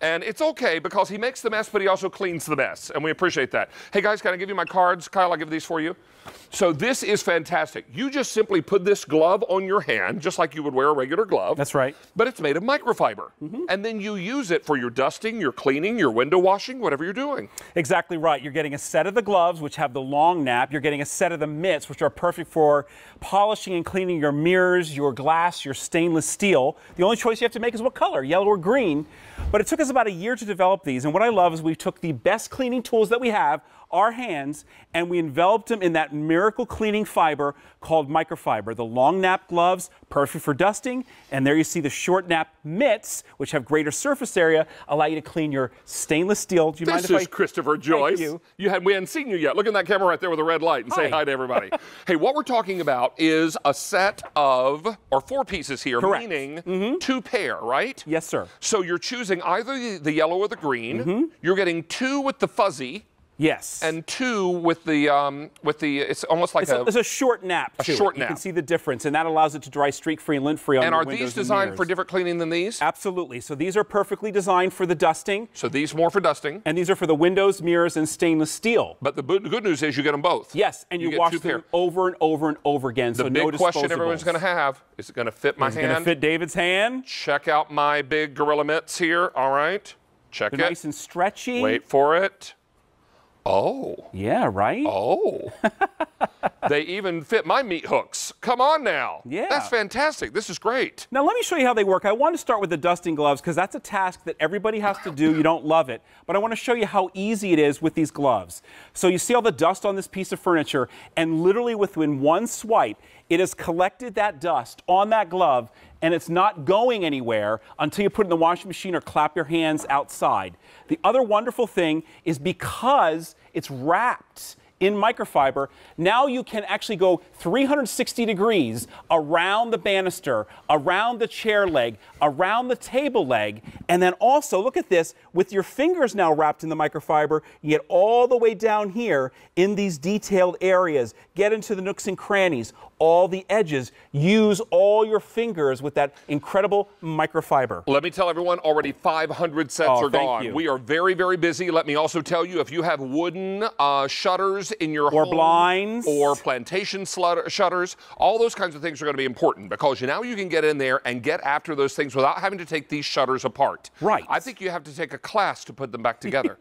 And it's okay because he makes the mess, but he also cleans the mess. And we appreciate that. Hey, guys, can I give you my cards? Kyle, I'll give these for you. So this is fantastic. You just simply put this glove on your hand, just like you would wear a regular glove. That's right. But it's made of microfiber. Mm -hmm. And then you use it for your dusting, your cleaning, your window washing, whatever you're doing. Exactly right. You're getting a set of the gloves, which have the long nap. You're getting a set of the mitts, which are perfect for polishing and cleaning your mirrors, your glass, your stainless steel. The only choice you have to make is what color, yellow or green. But it's took us about a year to develop these, and what I love is we took the best cleaning tools that we have, our hands, and we enveloped them in that miracle cleaning fiber called microfiber. The long nap gloves, perfect for dusting. And there you see the short nap mitts, which have greater surface area, allow you to clean your stainless steel. Do you this mind if is I... Christopher Joyce. Thank you. you had, we hadn't seen you yet. Look in that camera right there with the red light and hi. say hi to everybody. hey, what we're talking about is a set of, or four pieces here, Correct. meaning mm -hmm. two pair, right? Yes, sir. So you're choosing either the yellow or the green. Mm -hmm. You're getting two with the fuzzy. Yes. And two with the um, with the it's almost like it's a, a, it's a short nap. A short nap. You can see the difference, and that allows it to dry streak free and lint free on. And are these designed for different cleaning than these? Absolutely. So these are perfectly designed for the dusting. So these more for dusting. And these are for the windows, mirrors, and stainless steel. But the good news is you get them both. Yes, and you, you wash them pair. over and over and over again. The so big no question everyone's going to have is it going to fit my is hand? going to fit David's hand? Check out my big Gorilla Mitts here. All right. Check They're it. Nice and stretchy. Wait for it. Oh. Yeah, right? Oh. they even fit my meat hooks. Come on now. Yeah. That's fantastic. This is great. Now, let me show you how they work. I want to start with the dusting gloves because that's a task that everybody has to do. You don't love it. But I want to show you how easy it is with these gloves. So you see all the dust on this piece of furniture, and literally within one swipe, it has collected that dust on that glove and it's not going anywhere until you put it in the washing machine or clap your hands outside. The other wonderful thing is because it's wrapped in microfiber, now you can actually go 360 degrees around the banister, around the chair leg, around the table leg, and then also, look at this, with your fingers now wrapped in the microfiber, you get all the way down here in these detailed areas, get into the nooks and crannies, all the edges. Use all your fingers with that incredible microfiber. Let me tell everyone already 500 sets oh, are gone. You. We are very, very busy. Let me also tell you if you have wooden uh, shutters in your or home blinds or plantation shutters, all those kinds of things are going to be important because now you can get in there and get after those things without having to take these shutters apart. Right. I think you have to take a class to put them back together.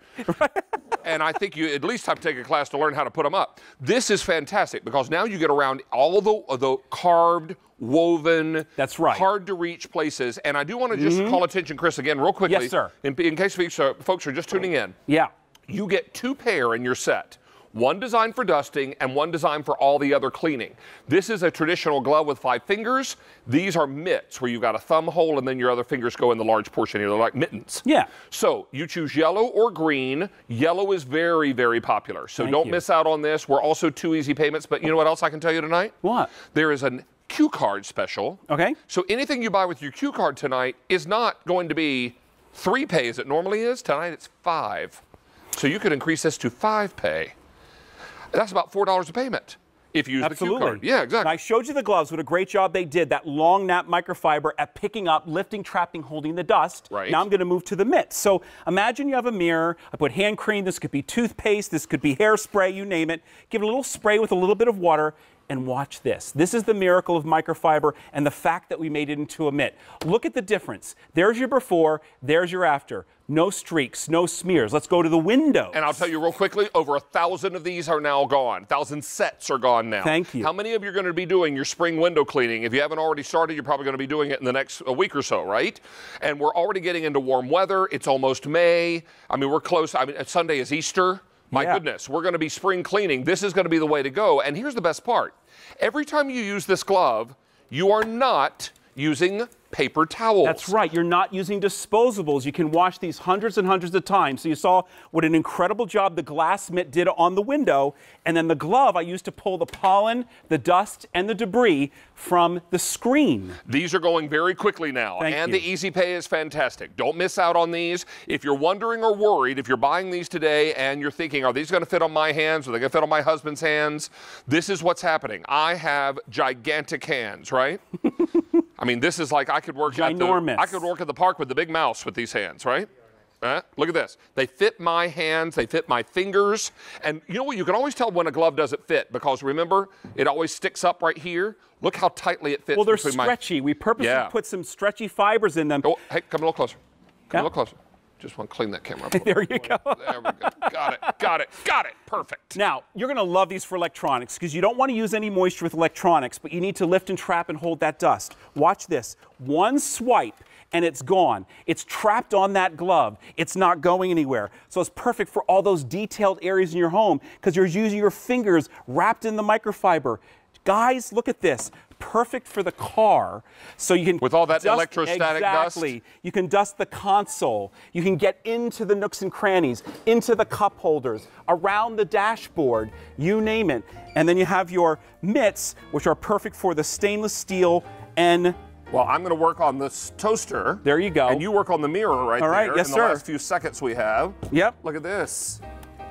and I think you at least have to take a class to learn how to put them up. This is fantastic because now you get around all the the, the carved, woven, that's right, hard to reach places. And I do want to just mm -hmm. call attention, Chris, again, real quickly. Yes, sir. In, in case folks are, folks are just tuning in. Yeah. You get two pair in your set. One designed for dusting and one designed for all the other cleaning. This is a traditional glove with five fingers. These are mitts where you've got a thumb hole and then your other fingers go in the large portion here. They're like mittens. Yeah. So you choose yellow or green. Yellow is very, very popular. So Thank don't you. miss out on this. We're also two easy payments, but you know what else I can tell you tonight? What? There is an card special. Okay. So anything you buy with your Q card tonight is not going to be three pay as it normally is. Tonight it's five. So you could increase this to five pay. That's about $4 a payment if you use Absolutely. the Q card. Yeah, exactly. And I showed you the gloves. What a great job they did. That long nap microfiber at picking up, lifting, trapping, holding the dust. Right. Now I'm going to move to the mitts. So imagine you have a mirror. I put hand cream. This could be toothpaste. This could be hairspray. You name it. Give it a little spray with a little bit of water and watch this. This is the miracle of microfiber and the fact that we made it into a mitt. Look at the difference. There's your before, there's your after. No streaks, no smears. Let's go to the window. And I'll tell you real quickly, over a thousand of these are now gone. A thousand sets are gone now. Thank you. How many of you are going to be doing your spring window cleaning? If you haven't already started, you're probably going to be doing it in the next week or so, right? And we're already getting into warm weather. It's almost May. I mean, we're close. I mean, Sunday is Easter. My yeah. goodness, we're going to be spring cleaning. This is going to be the way to go. And here's the best part every time you use this glove, you are not using paper towels. That's right. You're not using disposables. You can wash these hundreds and hundreds of times. So you saw what an incredible job the glass mitt did on the window. And then the glove I used to pull the pollen, the dust, and the debris from the screen. These are going very quickly now. Thank and you. the Easy Pay is fantastic. Don't miss out on these. If you're wondering or worried, if you're buying these today and you're thinking, are these going to fit on my hands? Are they going to fit on my husband's hands? This is what's happening. I have gigantic hands, right? I mean, this is like I could work Ginormous. At the, I could work at the park with the big mouse with these hands, right? Uh, look at this. They fit my hands, they fit my fingers. And you know what? You can always tell when a glove doesn't fit because remember, it always sticks up right here. Look how tightly it fits. Well, they're stretchy. My... We purposely yeah. put some stretchy fibers in them. Oh, hey, come a little closer. Come yeah. a little closer. Just want to clean that camera up. there you go. there we go. Got it. Got it. Got it. Perfect. Now, you're going to love these for electronics because you don't want to use any moisture with electronics, but you need to lift and trap and hold that dust. Watch this. One swipe and it's gone. It's trapped on that glove. It's not going anywhere. So it's perfect for all those detailed areas in your home because you're using your fingers wrapped in the microfiber. Guys, look at this perfect for the car. So you can with all that dust, electrostatic exactly, dust. You can dust the console. You can get into the nooks and crannies, into the cup holders, around the dashboard. You name it. And then you have your mitts, which are perfect for the stainless steel and well, I'm going to work on this toaster. There you go. And you work on the mirror right All right, there. Yes, in the sir. last few seconds we have. Yep. Look at this.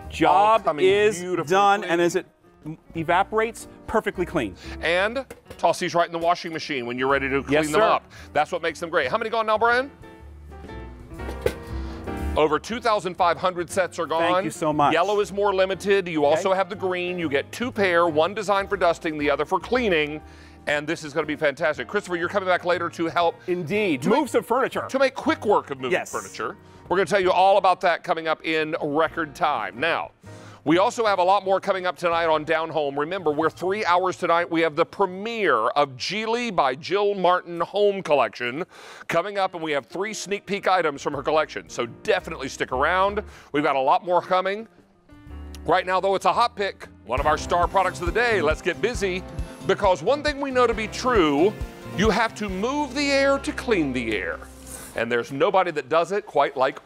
Job is beautifully. done. And is it evaporates, perfectly clean. And toss these right in the washing machine when you're ready to clean yes, them up. That's what makes them great. How many gone now, Brian? Over 2,500 sets are gone. Thank you so much. Yellow is more limited. You okay. also have the green. You get two pair, one designed for dusting, the other for cleaning. And this is going to be fantastic. Christopher, you're coming back later to help. Indeed. To move make, some furniture. To make quick work of moving yes. furniture. We're going to tell you all about that coming up in record time. Now, we also have a lot more coming up tonight on Down Home. Remember, we're three hours tonight. We have the premiere of Geely by Jill Martin Home Collection coming up, and we have three sneak peek items from her collection. So definitely stick around. We've got a lot more coming. Right now, though, it's a hot pick, one of our star products of the day. Let's get busy because one thing we know to be true you have to move the air to clean the air. And there's nobody that does it quite like